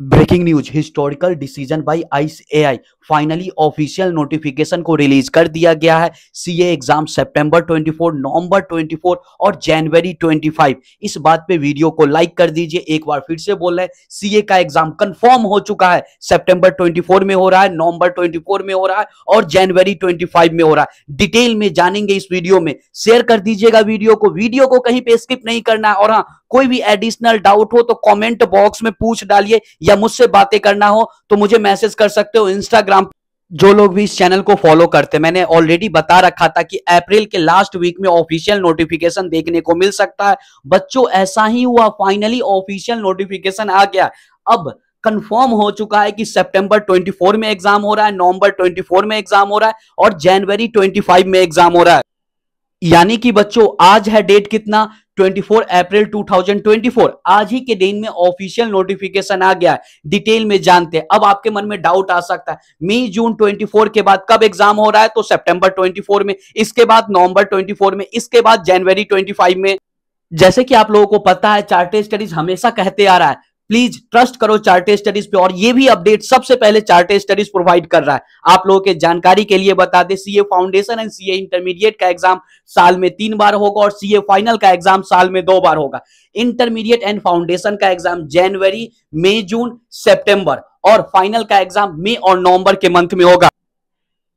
breaking news historical decision by ICAI finally official notification को release कर दिया गया है सीए एग्जाम सितंबर 24 नवंबर 24 और जनवरी 25 इस बात पे वीडियो को लाइक कर दीजिए एक बार फिर से बोल रहे हैं सीए का एग्जाम कंफर्म हो चुका है सितंबर 24 में हो रहा है नवंबर 24 में हो रहा है और जनवरी 25 में हो रहा है डिटेल में जानेंगे इस वीडियो में शेयर कर दीजिएगा वीडियो को वीडियो को कहीं पे स्किप नहीं करना है और हाँ कोई भी एडिशनल डाउट हो तो कमेंट बॉक्स में पूछ डालिए या मुझसे बातें करना हो तो मुझे मैसेज कर सकते हो इंस्टाग्राम जो लोग भी इस चैनल को फॉलो करते मैंने ऑलरेडी बता रखा था कि अप्रैल के लास्ट वीक में ऑफिशियल नोटिफिकेशन देखने को मिल सकता है बच्चों ऐसा ही हुआ फाइनली ऑफिशियल नोटिफिकेशन आ गया अब कंफर्म हो चुका है कि सितंबर 24 में एग्जाम हो रहा है नवंबर 24 में एग्जाम हो रहा है और जनवरी 25 में एग्जाम हो रहा है यानी कि बच्चों आज है डेट कितना 24 अप्रैल 2024 आज ही के दिन में ऑफिशियल नोटिफिकेशन आ गया है डिटेल में जानते हैं अब आपके मन में डाउट आ सकता है मई जून 24 के बाद कब एग्जाम हो रहा है तो सितंबर 24 में इसके बाद नवंबर 24 में इसके बाद जनवरी 25 में जैसे कि आप लोगों को पता है चार्टेड स्टडीज हमेशा कहते आ रहा है प्लीज ट्रस्ट करो चार्टे स्टडीज पे और ये भी अपडेट सबसे पहले चार्टे स्टडीज प्रोवाइड कर रहा है आप लोगों के जानकारी के लिए बता दें CA foundation and CA intermediate का एग्जाम साल में तीन बार होगा और सीए फाइनल का एग्जाम साल में दो बार होगा इंटरमीडिएट एंड फाउंडेशन का एग्जाम जनवरी मई जून सेप्टेम्बर और फाइनल का एग्जाम मई और नवंबर के मंथ में होगा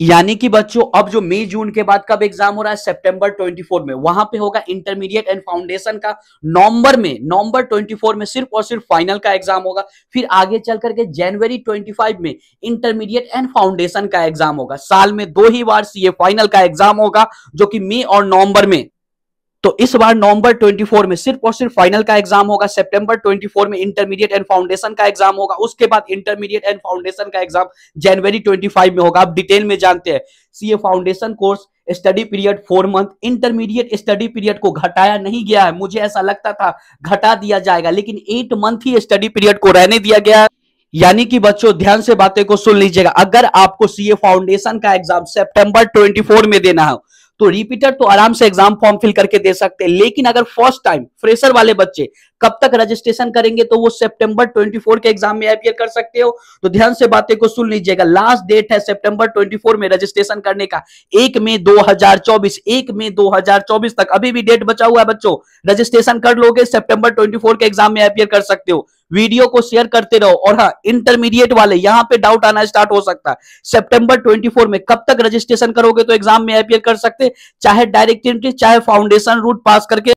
यानी कि बच्चों अब जो मई जून के बाद कब एग्जाम हो रहा है सितंबर 24 में वहां पे होगा इंटरमीडिएट एंड फाउंडेशन का नवंबर में नवंबर 24 में सिर्फ और सिर्फ फाइनल का एग्जाम होगा फिर आगे चल करके जनवरी 25 में इंटरमीडिएट एंड फाउंडेशन का एग्जाम होगा साल में दो ही बार सीए फाइनल का एग्जाम होगा जो कि मई और नवंबर में तो इस बार नवंबर 24 में सिर्फ और सिर्फ फाइनल का एग्जाम होगा सितंबर 24 में इंटरमीडिएट एंड फाउंडेशन का एग्जाम होगा उसके बाद इंटरमीडिएट एंड फाउंडेशन का एग्जाम जनवरी 25 में होगा आप डिटेल में जानते हैं CA foundation course study period four month intermediate study period को घटाया नहीं गया है मुझे ऐसा लगता था घटा दिया जाएगा लेकिन एट मंथ ही स्टडी पीरियड को रहने दिया गया है यानी कि बच्चों ध्यान से बातें को सुन लीजिएगा अगर आपको सीए फाउंडेशन का एग्जाम सितंबर 24 में देना हो तो रिपीटर तो आराम से एग्जाम फॉर्म फिल करके दे सकते हैं लेकिन अगर फर्स्ट टाइम फ्रेशर वाले बच्चे कब तक रजिस्ट्रेशन करेंगे तो वो सितंबर 24 के एग्जाम में अपियर कर सकते हो तो ध्यान से बातें को सुन लीजिएगा लास्ट डेट है सितंबर 24 में रजिस्ट्रेशन करने का एक मई 2024 एक मई 2024 तक अभी भी डेट बचा हुआ है बच्चों रजिस्ट्रेशन कर लोगे सेप्टेम्बर ट्वेंटी के एग्जाम में अपियर कर सकते हो वीडियो को शेयर करते रहो और हाँ इंटरमीडिएट वाले यहाँ पे डाउट आना स्टार्ट हो सकता है सितंबर 24 में कब तक रजिस्ट्रेशन करोगे तो एग्जाम में अपियर कर सकते चाहे डायरेक्ट एंट्री चाहे फाउंडेशन रूट पास करके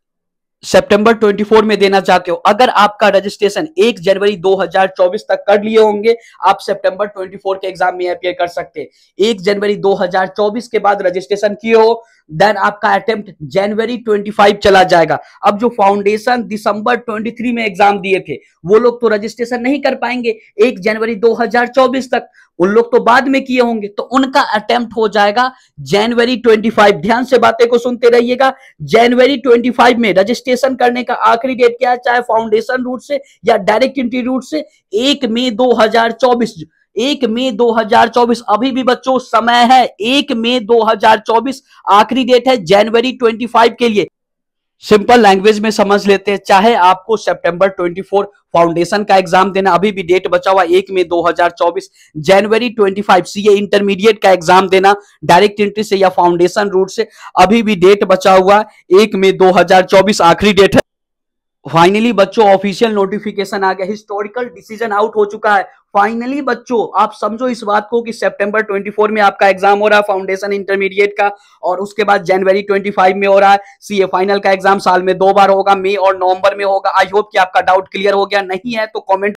सितंबर 24 में देना चाहते हो अगर आपका रजिस्ट्रेशन 1 जनवरी 2024 तक कर लिए होंगे आप सितंबर 24 के एग्जाम में अपियर कर सकते हैं 1 जनवरी 2024 के बाद रजिस्ट्रेशन किए हो देन आपका अटेम्प्ट जनवरी 25 चला जाएगा अब जो फाउंडेशन दिसंबर 23 में एग्जाम दिए थे वो लोग तो रजिस्ट्रेशन नहीं कर पाएंगे एक जनवरी 2024 तक उन लोग तो बाद में किए होंगे तो उनका अटेम्प्ट हो जाएगा जनवरी 25 ध्यान से बातें को सुनते रहिएगा जनवरी 25 में रजिस्ट्रेशन करने का आखिरी डेट क्या है चाहे फाउंडेशन रूट से या डायरेक्ट इंट्री रूट से एक मई दो एक मई 2024 अभी भी बच्चों समय है एक मई 2024 आखिरी डेट है जनवरी 25 के लिए सिंपल लैंग्वेज में समझ लेते हैं चाहे आपको सितंबर 24 फाउंडेशन का एग्जाम देना अभी भी डेट बचा हुआ एक मई 2024 जनवरी 25 सीए इंटरमीडिएट का एग्जाम देना डायरेक्ट एंट्री से या फाउंडेशन रूट से अभी भी डेट बचा हुआ एक मई 2024 आखिरी डेट है फाइनली बच्चों ऑफिशियल नोटिफिकेशन आ गया हिस्टोरिकल डिसीजन आउट हो चुका है फाइनली बच्चों आप समझो इस बात को कि सितंबर 24 में आपका एग्जाम हो रहा है फाउंडेशन इंटरमीडिएट का और उसके बाद जनवरी 25 में हो रहा है सीए फाइनल का एग्जाम साल में दो बार होगा मई और नवंबर में होगा आई होप कि आपका डाउट क्लियर हो गया नहीं है तो कमेंट